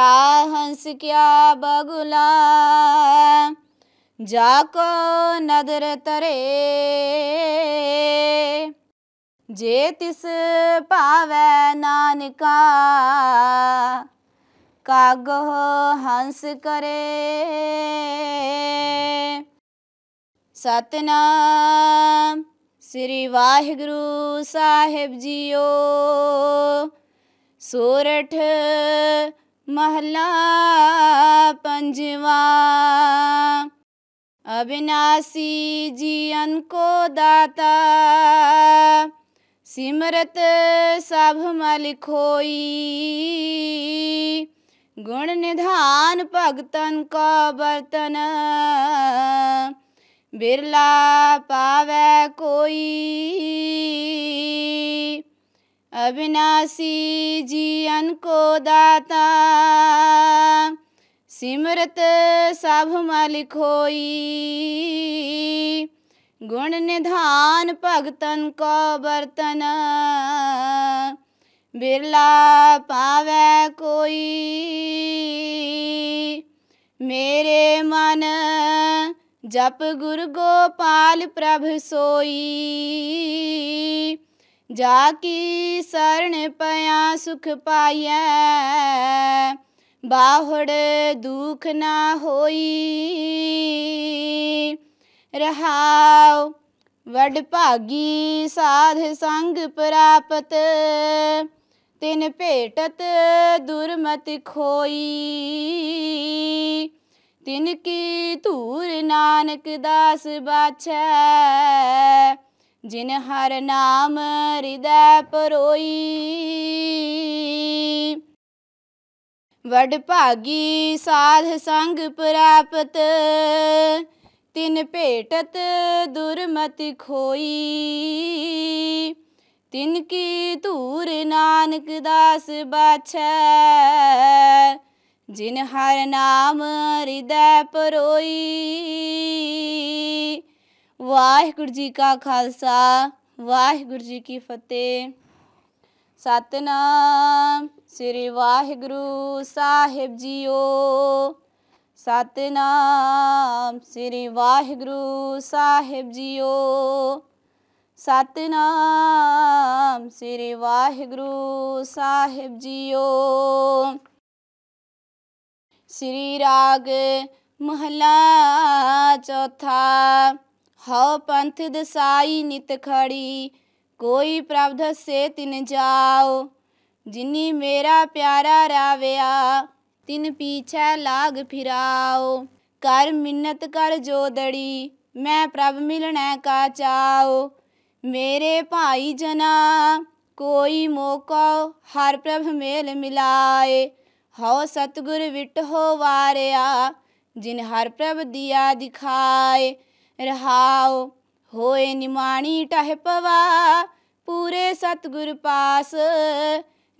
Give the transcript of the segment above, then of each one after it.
क्या हंस क्या बगुला जाको नदर तरे जे तिस पावे नानका कागो हंस करे ਸਤਨਾਮ ਸ੍ਰੀ ਵਾਹਿਗੁਰੂ ਸਾਹਿਬ ਜੀਓ ਸੋਰਠ महला पंजवा अविनाशी जियन को दाता सिमरत सब मलिखोई गुण निधान भगतन का बर्तन बिरला पावे कोई अविनाशी जीवन को दाता सिमरत सब मालिक होई गुण निधान भगतन को बर्तन बिरला पावे कोई ਮੇਰੇ ਮਨ ਜਪ ਗੁਰ ਗੋਪਾਲ ਪ੍ਰਭ ਸੋਈ ਜਾ ਕੀ ਸਰਣ ਪਿਆ ਸੁਖ ਪਾਈਐ ਬਾਹੜ ਦੁਖ ਨਾ ਹੋਈ ਰਹਾਉ ਵਡ ਭਾਗੀ ਸਾਧ ਸੰਗ ਪ੍ਰਾਪਤ ਤਿਨ ਭੇਟਤ ਦੁਰਮਤ ਖੋਈ ਤਿਨ ਕੀ ਧੂਰ ਨਾਨਕ ਦਾਸ ਬਾਛੈ ਜਿਨ ਹਰ ਨਾਮ ਹਿਰਦੈ ਪਰੋਈ ਵਡ ਭਾਗੀ ਸਾਧ ਸੰਗ ਪ੍ਰਾਪਤ ਤਿਨ ਭੇਟਤ ਦੁਰਮਤਿ ਖੋਈ ਤਿਨ ਕੀ ਧੂਰ ਨਾਨਕ ਦਾਸ ਬਾਛੈ ਜਿਨ ਹਰ ਨਾਮ ਹਿਰਦੈ ਪਰੋਈ ਵਾਹਿਗੁਰੂ ਜੀ ਕਾ ਖਾਲਸਾ ਵਾਹਿਗੁਰੂ ਜੀ ਕੀ ਫਤਿਹ ਸਤਨਾਮ ਸ੍ਰੀ ਵਾਹਿਗੁਰੂ ਸਾਹਿਬ ਜੀਓ ਸਤਨਾਮ ਸ੍ਰੀ ਵਾਹਿਗੁਰੂ ਸਾਹਿਬ ਜੀਓ ਸਤਨਾਮ ਸ੍ਰੀ ਵਾਹਿਗੁਰੂ ਸਾਹਿਬ ਜੀਓ ਸ੍ਰੀ ਰਾਗ ਮਹਲਾ ਚੌਥਾ ਹਉ ਪੰਥ ਦਸਾਈ ਨਿਤ ਖੜੀ ਕੋਈ ਪ੍ਰਭਧ ਸੇ ਤਿਨ ਜਾਓ ਜਿਨੀ ਮੇਰਾ ਪਿਆਰਾ ਰਾਵਿਆ ਤਿਨ ਪੀਛੇ ਲਾਗ ਫਿਰਾਓ ਕਰ ਮਿੰਨਤ ਕਰ ਜੋਦੜੀ ਮੈਂ ਪ੍ਰਭ ਮਿਲਣਾ ਕਾ ਚਾਓ ਮੇਰੇ ਭਾਈ ਜਨਾ ਕੋਈ ਮੋਕੋ ਹਰ ਪ੍ਰਭ ਮੇਲ ਮਿਲਾਏ ਹਉ ਸਤਗੁਰ ਵਿਟ ਹੋ ਵਾਰਿਆ ਜਿਨ ਹਰ ਪ੍ਰਭ ਦਿਆ ਦਿਖਾਏ ਰਹਾਉ ਹੋਏ ਨਿਮਾਣੀ ਟਹਿ ਪਵਾ ਪੂਰੇ ਸਤਗੁਰ ਪਾਸ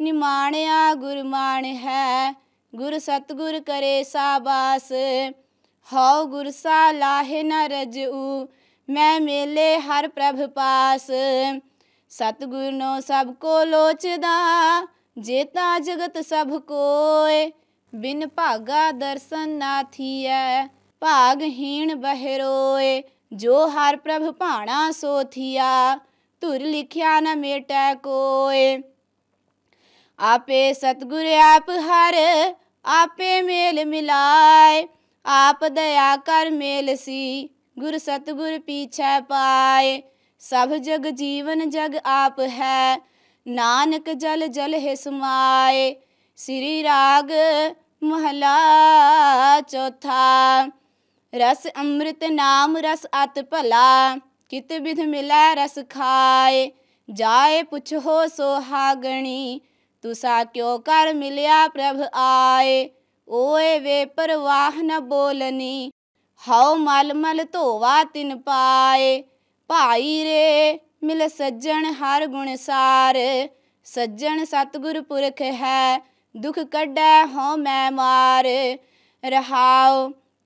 ਨਿਮਾਣਿਆ ਗੁਰਮਾਨ ਹੈ ਗੁਰ ਸਤਗੁਰ ਕਰੇ ਸਾਬਾਸ ਹਉ ਗੁਰ ਸਾ ਲਾਹੇ ਨਰਜੂ ਮੈਂ ਮੇਲੇ ਹਰ ਪ੍ਰਭ ਪਾਸ ਸਤਗੁਰ ਨੋ ਸਭ ਕੋ ਲੋਚਦਾ ਜੇਤਾ ਜਗਤ ਸਭ ਕੋਏ ਬਿਨ ਭਾਗਾ ਦਰਸ਼ਨ ਨਾ ਥੀਐ भागहीन बहरोय जो हर प्रभ भाणा सोथिया तुर ਧੁਰ न ਨ ਮੇਟੈ कोय आपे सतगुर आप हर आपे मेल ਮਿਲਾਏ आप दया कर मेल सी गुर सतगुर पीछे पाए सब जग जीवन जग आप है नानक जल जल है समाए श्री राग महला चौथा रस अमृत नाम रस अत भला कित विध मिला रस खाए जाए पुछहो सोहागणी तुसा क्यों कर मिलया प्रभ आए ओए वे वाह न बोलनी हौ मल मल धोवा तिन पाए भाई रे मिल सज्जन हर गुण सार सज्जन सतगुर पुरख है दुख ਕੱਢੈ हो मैं मार रहाओ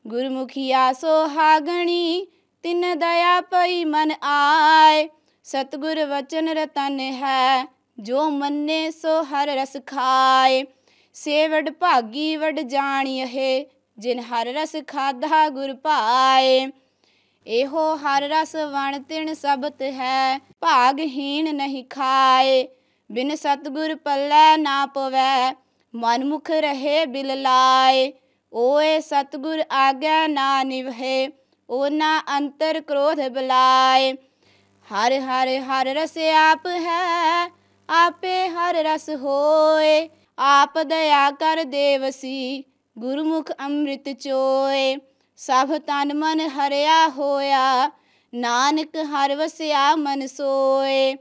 ਗੁਰਮੁਖੀਆ ਸੋਹਾਗਣੀ ਤਿਨ ਦਇਆ ਪਈ ਮਨ ਆਏ ਸਤਗੁਰ ਵਚਨ ਰਤਨ ਹੈ ਜੋ ਮੰਨੇ ਸੋ ਹਰ ਰਸ ਖਾਏ ਸੇਵੜ ਭਾਗੀ ਵਡ ਇਹ ਜਿਨ ਹਰ ਰਸ ਖਾਧਾ ਗੁਰ ਪਾਏ ਇਹੋ ਹਰ ਰਸ ਵਣ ਤਿਣ ਸਬਤ ਹੈ ਭਾਗਹੀਣ ਨਹੀਂ ਖਾਏ ਬਿਨ ਸਤਗੁਰ ਪੱਲੇ ਨਾ ਪਵੈ ਮੁਖ ਰਹੇ ਬਿਲ ਲਾਏ ਓਏ ਸਤਗੁਰ ਆਗਿਆ ਨਾ ਨਿਵਹੇ ਓਨਾ ਅੰਤਰ ਕ੍ਰੋਧ ਬਲਾਏ ਹਰ ਹਰ ਹਰ ਰਸ ਆਪ ਹੈ ਆਪੇ ਹਰ ਰਸ ਹੋਏ ਆਪ ਦਇਆ ਕਰ ਦੇਵਸੀ ਗੁਰਮੁਖ ਅੰਮ੍ਰਿਤ ਚੋਏ ਸਭ ਤਨ ਮਨ ਹਰਿਆ ਹੋਇਆ ਨਾਨਕ ਹਰ ਵਸਿਆ ਮਨ ਸੋਏ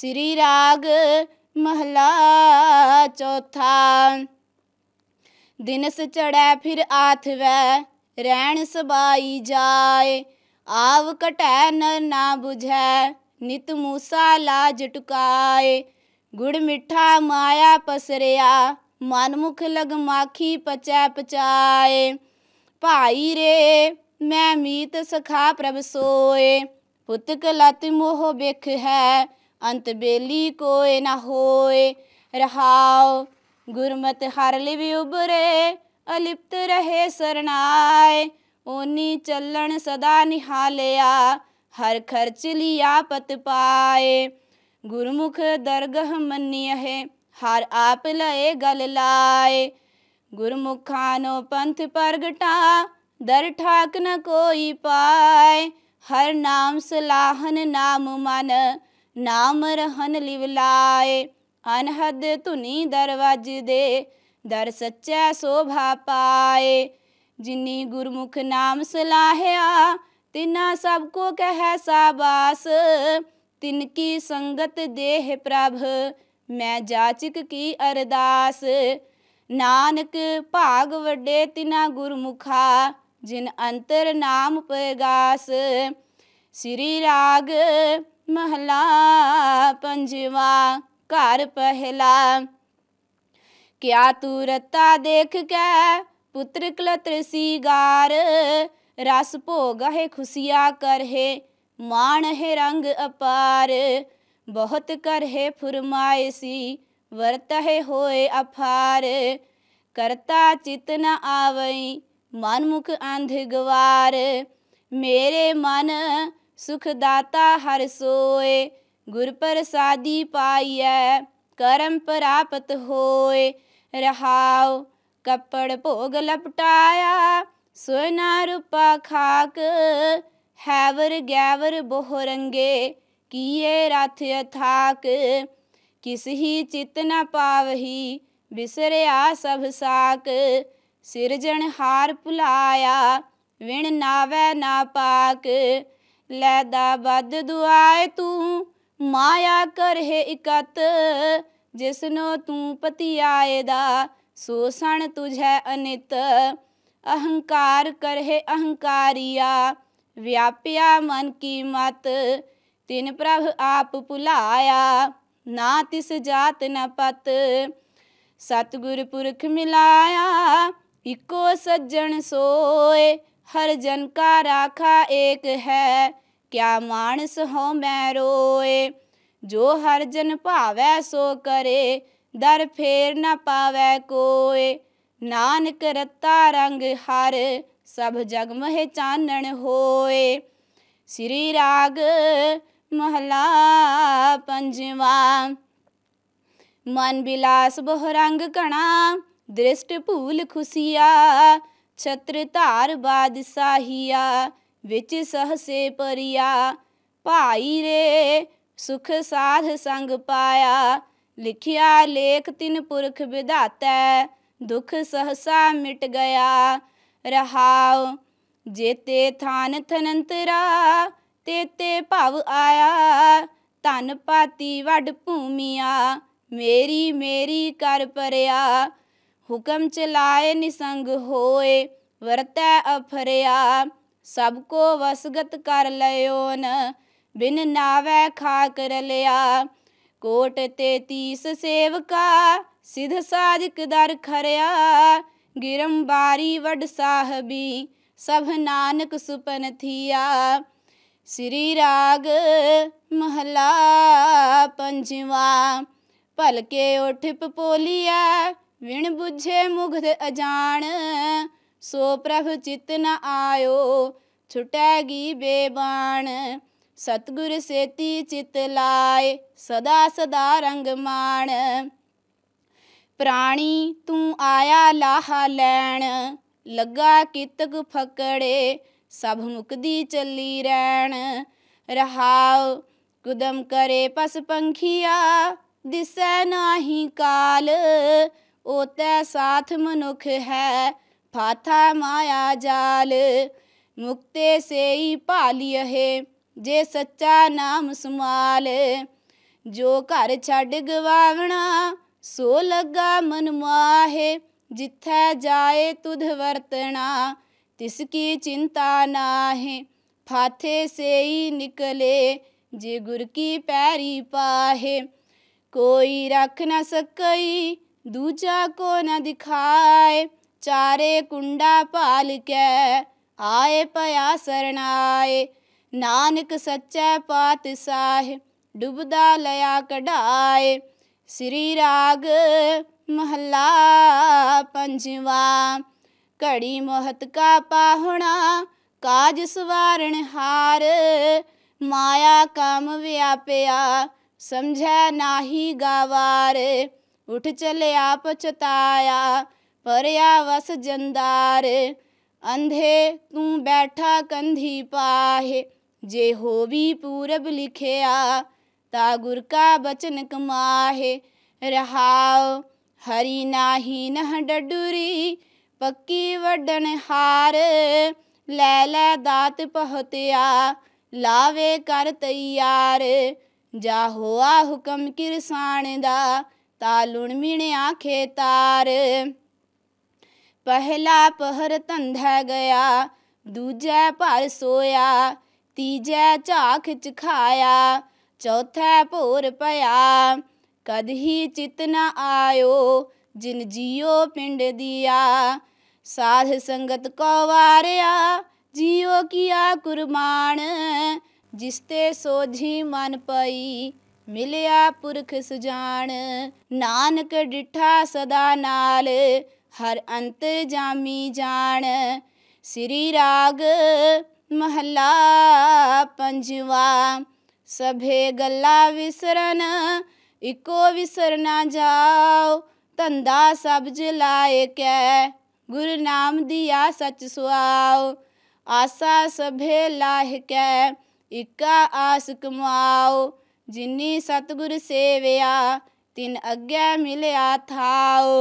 ਸ੍ਰੀ ਰਾਗ ਮਹਲਾ ਚੌਥਾ दिनस चढ़ै फिर आथवै रैन सबाई जाए आव कटै नर ना बुझै नित मूसा लाज टुकाए गुड़ मिठा माया पसरिया मनमुख लग माखी पचै पचाए भाई रे मैं मीत सखा प्रभ सोए पुतक लत मोह बिख है अंत बेली कोय न होए रहाओ गुरमत हर भी उबरे अलिप्त रहे सरनाए ओनी चलन सदा निहालया हर खर्च लिया पत पाए गुरमुख दरगह मनी है हर आप लय गल लाए नो पंथ प्रगटा दर ठाक न कोई पाए हर नाम सलाहन नाम मन नाम रहन लिवलाए अनहद तुनी दरवाज दे दर सच्चा शोभा पाए जिनी गुरमुख नाम सलाहया तिना सबको कह साबास तिनकी संगत देह प्रभ मैं जाचिक की अरदास नानक भाग वडे तिना गुरमुखा जिन अंतर नाम पगास श्री राग महला पंजवा कर पहला क्या तुरता देख के पुत्र कलत्र सिगार रस भोग है खुशिया कर हे मान है रंग अपार बहुत कर है फुरमायसी वरत है होए अफार करता चित न आवई मन मुख अंध गवार मेरे मन सुखदाता हर सोए गुरप्रसादी ਪ੍ਰਸਾਦੀ करम प्राप्त होय रहाओ कपड़ भोग लपटाया सोना रूपा खाक हैवर गैवर बोहरंगे किए रथ अथाक किस ही चित न पावही बिसरया सब साक सिरजन हार भुलाया विण नावै ना पाक लैदा बद दुआए तू ਮਾਇਆ ਕਰਹਿ ਇਕਤ ਜਿਸਨੋ ਤੂੰ ਪਤਿਆਏ ਦਾ ਸੋਸਣ तुझे अनित अहंकार हे अहंकारिया व्याप्या मन की मत तिन प्रभ आप पुलाया ना तिस जात न पत सतगुर पुरख मिलाया इको सज्जन सोए हर जन का राखा एक है क्या मानस हो मैं रोए जो हर जन सो करे दर फेर न पावे कोए नानक रत्ता रंग हर सब जग मह चानण होए श्री राग महला पंजवा मन बिलास बहुरंग कणा दृष्ट भूल खुशिया छत्र धार बादशाहिया ਵਿੱਚ ਸਹਸੇ ਪਰਿਆ ਭਾਈ ਰੇ ਸੁਖ ਸਾਧ ਸੰਗ ਪਾਇਆ ਲਿਖਿਆ ਲੇਖ ਤਿਨ ਪੁਰਖ ਵਿਧਾਤਾ ਦੁਖ ਸਹਸਾ ਮਿਟ ਗਿਆ ਰਹਾਉ ਜੇਤੇ ਥਾਨ ਥਨੰਤਰਾ ਤੇਤੇ ਭਵ ਆਇਆ ਧਨ ਪਾਤੀ ਵੱਡ ਭੂਮੀਆ ਮੇਰੀ ਮੇਰੀ ਕਰ ਪਰਿਆ ਹੁਕਮ ਚਲਾਏ ਨਿਸੰਗ ਹੋਏ ਵਰਤੈ ਅਫਰਿਆ ਸਭ ਕੋ ਵਸਗਤ ਕਰ ਲਿਓ ਨ ਬਿਨ ਨਾਵੇ ਕਰ ਲਿਆ ਕੋਟ 33 ਸੇਵਕਾ ਸਿਧ ਸਾਜਕ ਦਰ ਖਰਿਆ ਗਿਰਮ ਬਾਰੀ ਵਡ ਸਾਹਬੀ ਸਭ ਨਾਨਕ ਸੁਪਨ ਥੀਆ ਸ੍ਰੀ ਰਾਗ ਮਹਲਾ ਪੰਜਵਾ ਭਲਕੇ ਉਠ ਪੋਲੀਆ ਵਿਣ ਬੁਝੇ ਮੁਗਧ ਅਜਾਣ ਸੋ ਪ੍ਰਭ ਚਿਤ ਨ ਆਇਓ ਛੁਟੈਗੀ ਬੇਬਾਨ ਸਤਗੁਰ ਸੇਤੀ ਚਿਤ ਲਾਏ ਸਦਾ ਸਦਾ ਰੰਗ ਮਾਣ ਪ੍ਰਾਣੀ ਤੂੰ ਆਇਆ ਲਾਹਾ ਲੈਣ ਲੱਗਾ ਕਿਤਕ ਫਕੜੇ ਸਭ ਮੁਕਦੀ ਚੱਲੀ ਰਹਿਣ ਰਹਾਉ ਕੁਦਮ ਕਰੇ ਪਸ ਪੰਖੀਆ ਦਿਸੈ ਨਾਹੀ ਕਾਲ ਓਤੈ ਸਾਥ ਮਨੁਖ ਹੈ फाथा माया जाल मुक्ते से ही पाली है जे सच्चा नाम समाल जो घर छड गवावना सो लगा मन माहे जिथे जाए तुध वर्तना तिसकी चिंता ना है फाथे से ही निकले जे गुर की पैरी पाहे कोई रख न सकई दूजा को न दिखाए ਚਾਰੇ ਕੁੰਡਾ ਭਾਲ ਕੇ ਆਏ ਪਿਆ ਸਰਣਾਏ ਨਾਨਕ ਸੱਚੇ ਪਾਤਸ਼ਾਹ ਡੁੱਬਦਾ ਲਿਆ ਕਢਾਏ ਸ੍ਰੀ ਰਾਗ ਮਹਲਾ ਪੰਜਵਾ ਘੜੀ ਮੋਹਤ ਕਾ ਪਾਹਣਾ ਕਾਜ ਸਵਾਰਣ ਹਾਰ ਮਾਇਆ ਕਾਮ ਵਿਆਪਿਆ ਸਮਝੈ ਨਾਹੀ ਗਾਵਾਰ ਉਠ ਚਲਿਆ ਪਛਤਾਇਆ ਪਰਿਆ ਵਸ ਜੰਦਾਰ ਅੰਧੇ ਤੂੰ ਬੈਠਾ ਕੰਧੀ ਪਾਹੇ ਜੇ ਹੋਵੀ ਪੂਰਬ ਲਿਖਿਆ ਤਾ ਗੁਰ ਕਾ ਬਚਨ ਕਮਾਹੇ ਰਹਾਉ ਹਰੀ ਨਾਹੀ ਨਹ ਡਡੂਰੀ ਪੱਕੀ ਵਡਣ ਹਾਰ ਲੈ ਲੈ ਦਾਤ ਪਹਤਿਆ ਲਾਵੇ ਕਰ ਤਿਆਰ ਜਾ ਹੋਆ ਹੁਕਮ ਕਿਰਸਾਨ ਦਾ ਤਾ ਲੁਣ ਮਿਣਿਆ ਖੇਤਾਰ ਪਹਿਲਾ ਪਹਰ ਧੰਧੈ ਗਿਆ ਦੂਜੇ ਭਰ ਸੋਇਆ ਤੀਜੈ ਝਾਖ ਖਾਇਆ ਚੌਥੈ ਭੋਰ ਪਿਆ ਹੀ ਚਿਤ ਨ ਆਇਓ ਜਿਨ ਜੀਓ ਪਿੰਡ ਦੀਆ ਸਾਧ ਸੰਗਤ ਕੋ ਵਾਰਿਆ ਜੀਓ ਕੀਆ ਕੁਰਮਾਨ ਜਿਸ ਤੇ ਸੋਝੀ ਮਨ ਪਈ ਮਿਲਿਆ ਪੁਰਖ ਸੁਜਾਨ ਨਾਨਕ ਡਿਠਾ ਸਦਾ ਨਾਲ हर अंत जामी जान श्री राग महला पंजवा सभे गला विसरन इको विसर जाओ धंधा सब जलाए कै गुरु नाम दिया सच सुहाओ आसा सभे लाह कै इक्का आस कमाओ जिन्नी सतगुर सेवया तिन अग्गे मिलया थाओ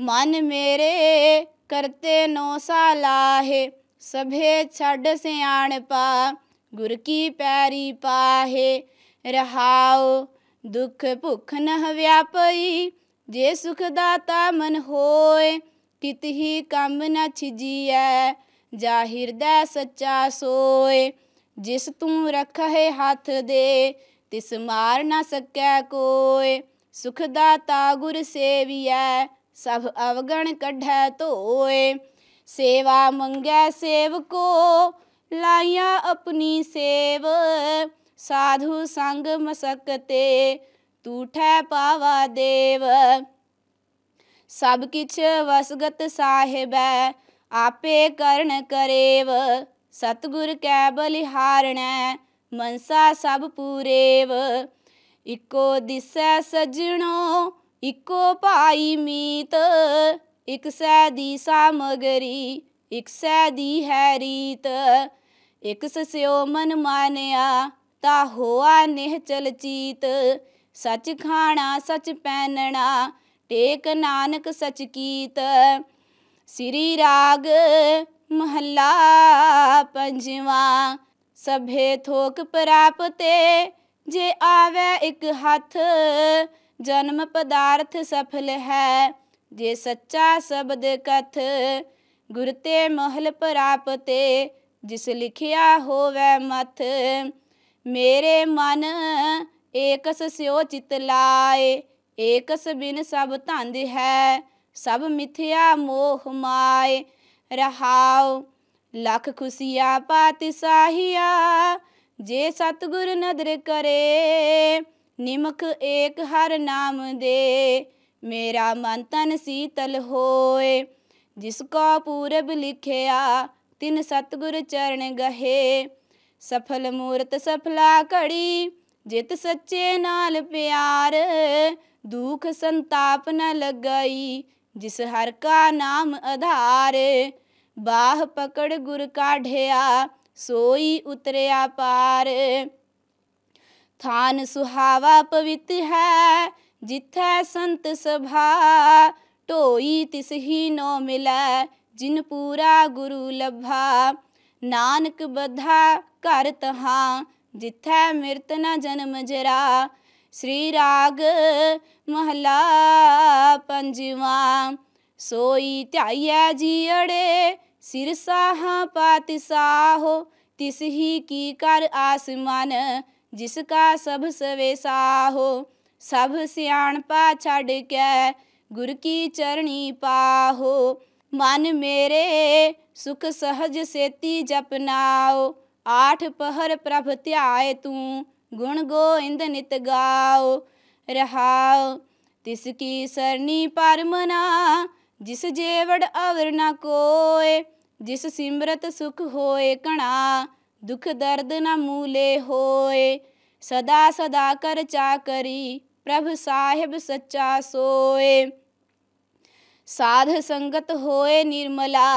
ਮਨ ਮੇਰੇ ਕਰਤੇ ਨੋ ਸਾਲਾਹੇ ਸਭੇ ਛੱਡ ਸਿਆਣ ਪਾ ਗੁਰ ਕੀ ਪੈਰੀ ਪਾਹੇ ਰਹਾਉ ਦੁਖ ਭੁਖ ਨ ਹਵਿਆਪਈ ਜੇ ਸੁਖ ਦਾਤਾ ਮਨ ਹੋਏ ਕਿਤ ਹੀ ਕੰਮ ਨ ਛਿਜੀਐ ਜਾ ਹਿਰਦੈ ਸੱਚਾ ਸੋਏ ਜਿਸ ਤੂੰ ਰਖਹਿ ਹੱਥ ਦੇ ਤਿਸ ਮਾਰ ਨ ਸਕੈ ਕੋਏ ਸੁਖ ਦਾਤਾ ਗੁਰ ਸੇਵੀਐ सब अवगण कढ़ तोय सेवा मंगै सेव को लाइया अपनी सेव साधु संग मसकते तूठ पावा देव सब किछ वसगत साहेब आपे करण करेव सतगुर कै बलिहारण मनसा सब पूरेव इको दिस सजणो ਇੱਕੋ ਭਾਈ ਮੀਤ ਇਕ ਸੈ ਦੀ ਸਾਮਗਰੀ ਇਕ ਸੈ ਦੀ ਹੈ ਰੀਤ ਇਕ ਸਸਿਓ ਮਨ ਮਾਨਿਆ ਤਾ ਹੋਆ ਨਿਹ ਚਲ ਚੀਤ ਸਚ ਖਾਣਾ ਸਚ ਪੈਨਣਾ ਟੇਕ ਨਾਨਕ ਸਚ ਕੀਤ ਸ੍ਰੀ ਰਾਗ ਮਹੱਲਾ ਪੰਜਵਾ ਸਭੇ ਥੋਕ ਪ੍ਰਾਪਤੇ ਜੇ ਆਵੇ ਇਕ ਹੱਥ ਜਨਮ ਪਦਾਰਥ ਸਫਲ ਹੈ ਜੇ ਸੱਚਾ ਸ਼ਬਦ ਕਥ ਗੁਰ ਤੇ ਮਹਲ ਪ੍ਰਾਪਤੇ ਜਿਸ ਲਿਖਿਆ ਹੋਵੇ ਮਥ ਮੇਰੇ ਮਨ ਏਕਸ ਸਿਓ ਚਿਤ ਲਾਏ ਏਕਸ ਬਿਨ ਸਭ ਧੰਦ ਹੈ ਸਭ ਮਿਥਿਆ ਮੋਹ ਮਾਏ ਰਹਾਉ ਲਖ ਖੁਸ਼ੀਆਂ ਪਾਤਿ ਸਾਹੀਆ ਜੇ ਸਤਗੁਰ ਨਦਰ ਕਰੇ ਨਿਮਖ ਏਕ ਹਰ ਨਾਮ ਦੇ ਮੇਰਾ ਮਨ ਤਨ ਸੀਤਲ ਹੋਏ ਜਿਸ ਕੋ ਪੂਰਬ ਲਿਖਿਆ ਤਿਨ ਸਤਗੁਰ ਚਰਨ ਗਹੇ ਸਫਲ ਮੂਰਤ ਸਫਲਾ ਘੜੀ ਜਿਤ ਸੱਚੇ ਨਾਲ ਪਿਆਰ ਦੁਖ ਸੰਤਾਪ ਨ ਲਗਾਈ ਜਿਸ ਹਰ ਕਾ ਨਾਮ ਆਧਾਰ ਬਾਹ ਪਕੜ ਗੁਰ ਕਾਢਿਆ ਸੋਈ ਉਤਰਿਆ ਪਾਰ ਥਾਨ ਸੁਹਾਵਾ ਪਵਿੱਤ ਹੈ ਜਿੱਥੈ ਸੰਤ ਸਭਾ ਢੋਈ ਤਿਸ ਹੀ ਨੋ ਮਿਲੈ ਜਿਨ ਪੂਰਾ ਗੁਰੂ ਲਭਾ ਨਾਨਕ ਬਧਾ ਘਰ ਤਹਾਂ ਜਿੱਥੈ ਮਿਰਤ ਨ ਜਨਮ ਜਰਾ ਸ੍ਰੀ ਰਾਗ ਮਹਲਾ ਪੰਜਵਾਂ ਸੋਈ ਧਾਈਐ ਜੀੜੇ ਸਿਰ ਸਾਹਾ ਪਾਤਿ ਸਾਹੋ ਤਿਸ ਹੀ ਕੀ ਕਰ ਆਸਮਾਨ जिसका सब सवेसा हो सब सियाणपा छड़ के गुर की चरणी पाहो मन मेरे सुख सहज सेती जपनाओ आठ पहर प्रभ त्याय तू गुण गोइंद नित गाओ रहाओ तिसकी सरनी परमना जिस जेवड़ अवर न कोय जिस सिमरत सुख होए कणा दुख दर्द न मूले होए सदा सदा कर चाकरी प्रभ साहेब सच्चा सोए साध संगत होए निर्मला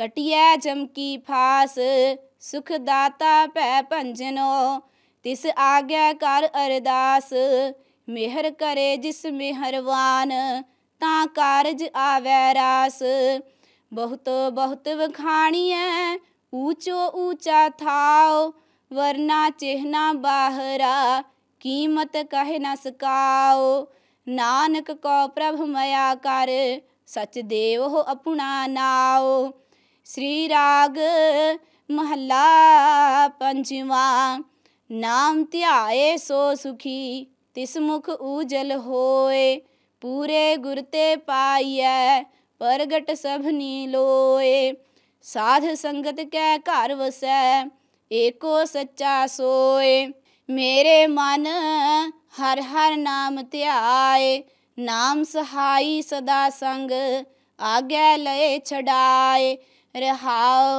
कटिया जमकी फास सुखदाता पै पंजनो तिस कर अरदास मेहर करे जिस मेहरवान ता कारज आवै रास बहुत बहुत है ऊंचो ऊंचा थाओ वरना चेहना बाहरा कीमत कह न सकाओ नानक को प्रभ मया कर सच देव हो अपना नाओ श्री राग महला पंचवा नाम त्याए सो सुखी तिस मुख उजल होए पूरे गुरते पाइय प्रगट सभनी लोए साध संगत कै घर वसै एको सच्चा सोए मेरे मन हर हर नाम त्याए नाम सहाई सदा संग आगे लय छड़ाए रहाओ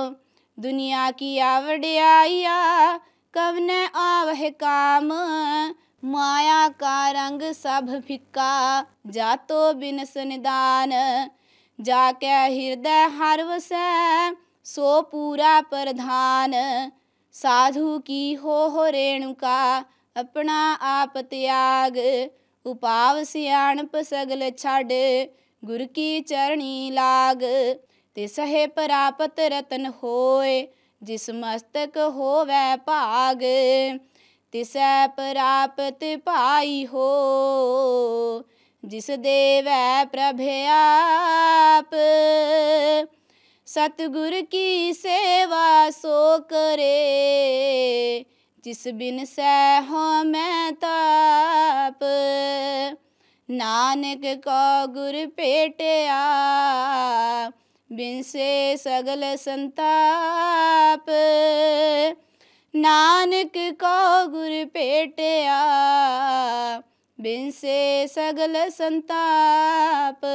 दुनिया की आवड़ियाया कवन आवह काम माया का रंग सब फिक्का जातो बिन सुनदान ਜਾ ਕੇ ਹਿਰਦੈ ਹਰ ਵਸੈ ਸੋ ਪੂਰਾ ਪ੍ਰਧਾਨ ਸਾਧੂ ਕੀ ਹੋ ਹੋ ਰੇਣੁਕਾ ਆਪਣਾ ਆਪ ਤਿਆਗ ਉਪਾਵ ਸਿਆਣਪ ਸਗਲ ਛੱਡ ਗੁਰ ਕੀ ਚਰਣੀ ਲਾਗ ਤੇ ਸਹੇ ਪ੍ਰਾਪਤ ਰਤਨ ਹੋਏ ਜਿਸ ਮਸਤਕ ਹੋਵੇ ਭਾਗ ਤਿਸੈ ਪ੍ਰਾਪਤ ਭਾਈ ਹੋ जिस देव प्रभे आप सतगुर की सेवा सो करे जिस बिन सह मैं ताप नानक को गुर पेटया बिन से सगल संताप नानक को गुर आ बिनसे सगल संताप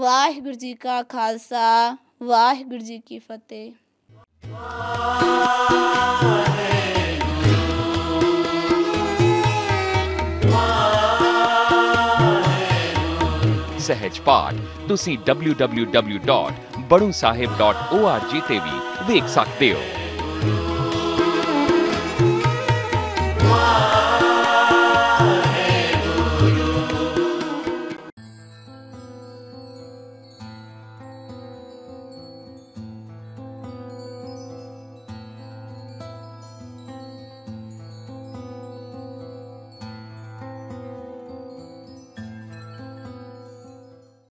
वाहगुरु जी का खालसा वाहगुरु जी की फतेह सहज पाठ तुसी www.badosaheb.org ਤੇ ਵੀ ਵੇਖ ਸਕਦੇ ਹੋ